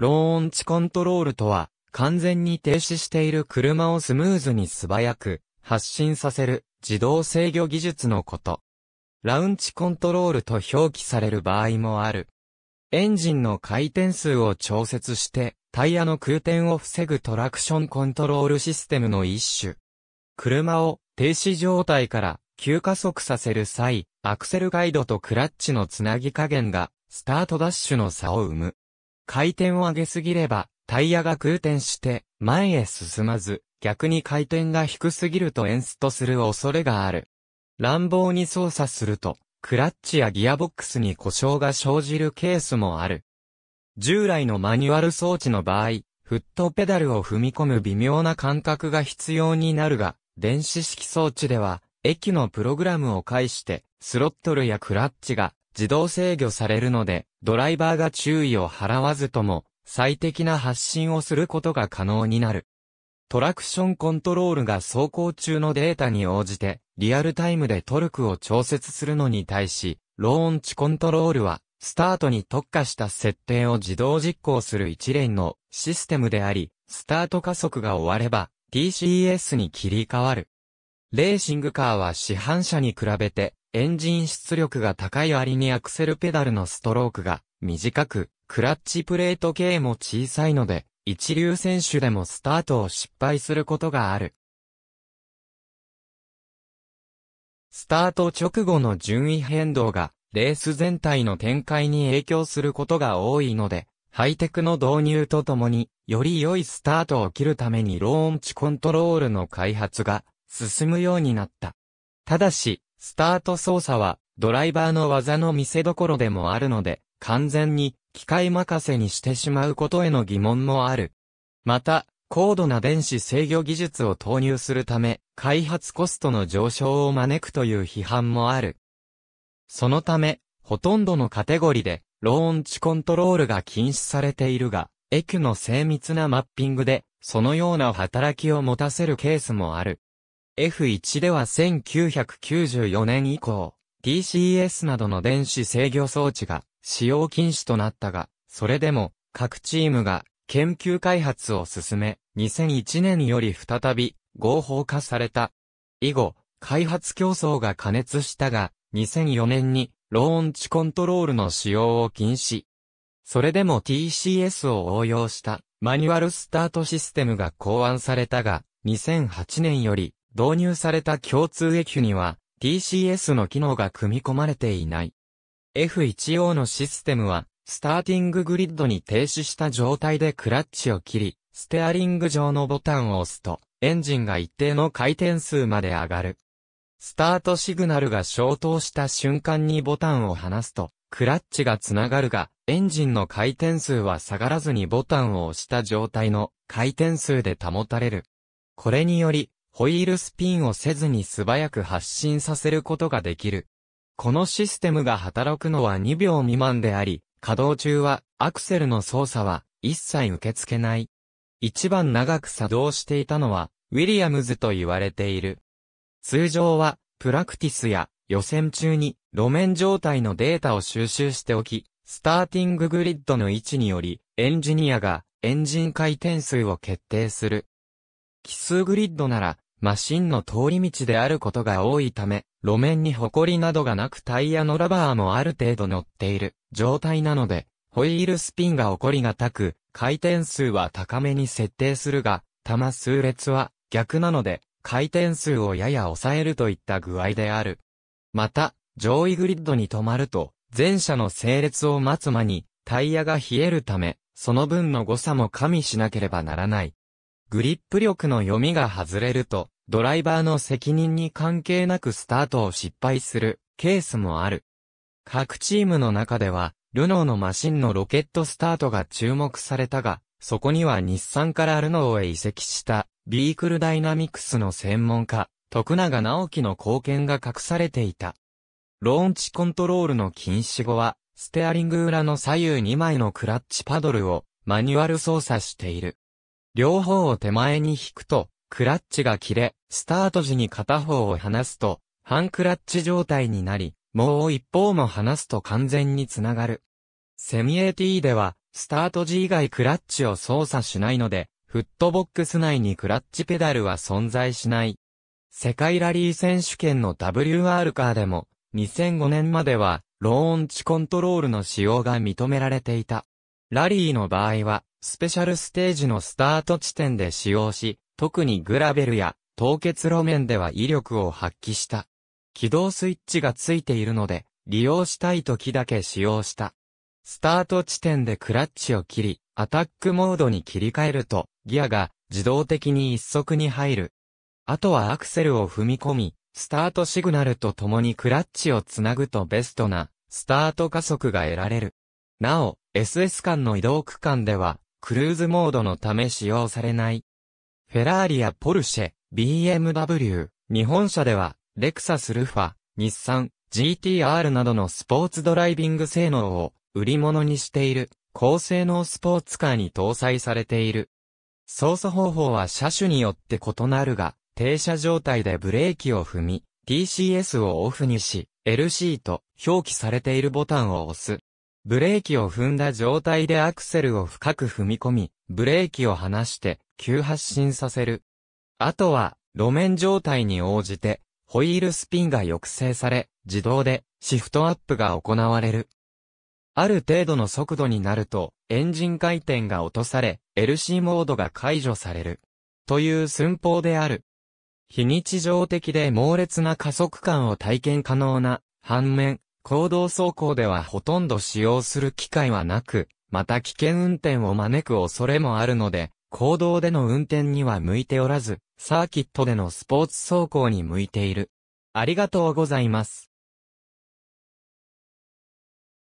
ローンチコントロールとは、完全に停止している車をスムーズに素早く発進させる自動制御技術のこと。ラウンチコントロールと表記される場合もある。エンジンの回転数を調節してタイヤの空転を防ぐトラクションコントロールシステムの一種。車を停止状態から急加速させる際、アクセルガイドとクラッチのつなぎ加減がスタートダッシュの差を生む。回転を上げすぎれば、タイヤが空転して、前へ進まず、逆に回転が低すぎるとエンストする恐れがある。乱暴に操作すると、クラッチやギアボックスに故障が生じるケースもある。従来のマニュアル装置の場合、フットペダルを踏み込む微妙な感覚が必要になるが、電子式装置では、駅のプログラムを介して、スロットルやクラッチが自動制御されるので、ドライバーが注意を払わずとも、最適な発進をすることが可能になる。トラクションコントロールが走行中のデータに応じて、リアルタイムでトルクを調節するのに対し、ローンチコントロールは、スタートに特化した設定を自動実行する一連のシステムであり、スタート加速が終われば TCS に切り替わる。レーシングカーは市販車に比べてエンジン出力が高い割にアクセルペダルのストロークが短く、クラッチプレート系も小さいので、一流選手でもスタートを失敗することがある。スタート直後の順位変動が、レース全体の展開に影響することが多いので、ハイテクの導入とともに、より良いスタートを切るためにローンチコントロールの開発が進むようになった。ただし、スタート操作は、ドライバーの技の見せどころでもあるので、完全に、機械任せにしてしまうことへの疑問もある。また、高度な電子制御技術を投入するため、開発コストの上昇を招くという批判もある。そのため、ほとんどのカテゴリで、ローンチコントロールが禁止されているが、エキュの精密なマッピングで、そのような働きを持たせるケースもある。F1 では1994年以降、TCS などの電子制御装置が使用禁止となったが、それでも各チームが研究開発を進め、2001年より再び合法化された。以後、開発競争が加熱したが、2004年にローンチコントロールの使用を禁止。それでも TCS を応用したマニュアルスタートシステムが考案されたが、2008年より導入された共通液 c には TCS の機能が組み込まれていない。F1O のシステムは、スターティンググリッドに停止した状態でクラッチを切り、ステアリング上のボタンを押すと、エンジンが一定の回転数まで上がる。スタートシグナルが消灯した瞬間にボタンを離すと、クラッチがつながるが、エンジンの回転数は下がらずにボタンを押した状態の回転数で保たれる。これにより、ホイールスピンをせずに素早く発進させることができる。このシステムが働くのは2秒未満であり、稼働中はアクセルの操作は一切受け付けない。一番長く作動していたのは、ウィリアムズと言われている。通常は、プラクティスや予選中に路面状態のデータを収集しておき、スターティンググリッドの位置により、エンジニアがエンジン回転数を決定する。奇数グリッドなら、マシンの通り道であることが多いため、路面に埃などがなくタイヤのラバーもある程度乗っている状態なので、ホイールスピンが起こりがたく、回転数は高めに設定するが、玉数列は逆なので、回転数をやや抑えるといった具合である。また、上位グリッドに止まると、前者の整列を待つ間に、タイヤが冷えるため、その分の誤差も加味しなければならない。グリップ力の読みが外れると、ドライバーの責任に関係なくスタートを失敗するケースもある。各チームの中では、ルノーのマシンのロケットスタートが注目されたが、そこには日産からルノーへ移籍した、ビークルダイナミクスの専門家、徳永直樹の貢献が隠されていた。ローンチコントロールの禁止後は、ステアリング裏の左右2枚のクラッチパドルをマニュアル操作している。両方を手前に引くと、クラッチが切れ、スタート時に片方を離すと、半クラッチ状態になり、もう一方も離すと完全につながる。セミ AT では、スタート時以外クラッチを操作しないので、フットボックス内にクラッチペダルは存在しない。世界ラリー選手権の WR カーでも、2005年までは、ローンチコントロールの使用が認められていた。ラリーの場合は、スペシャルステージのスタート地点で使用し、特にグラベルや凍結路面では威力を発揮した。起動スイッチがついているので、利用したい時だけ使用した。スタート地点でクラッチを切り、アタックモードに切り替えると、ギアが自動的に一足に入る。あとはアクセルを踏み込み、スタートシグナルと共にクラッチをつなぐとベストな、スタート加速が得られる。なお、SS 間の移動区間では、クルーズモードのため使用されない。フェラーリやポルシェ、BMW、日本車では、レクサスルファ、日産、GTR などのスポーツドライビング性能を売り物にしている、高性能スポーツカーに搭載されている。操作方法は車種によって異なるが、停車状態でブレーキを踏み、TCS をオフにし、LC と表記されているボタンを押す。ブレーキを踏んだ状態でアクセルを深く踏み込み、ブレーキを離して、急発進させる。あとは、路面状態に応じて、ホイールスピンが抑制され、自動でシフトアップが行われる。ある程度の速度になると、エンジン回転が落とされ、LC モードが解除される。という寸法である。非日常的で猛烈な加速感を体験可能な、反面、行動走行ではほとんど使用する機会はなく、また危険運転を招く恐れもあるので、行動での運転には向いておらず、サーキットでのスポーツ走行に向いている。ありがとうございます。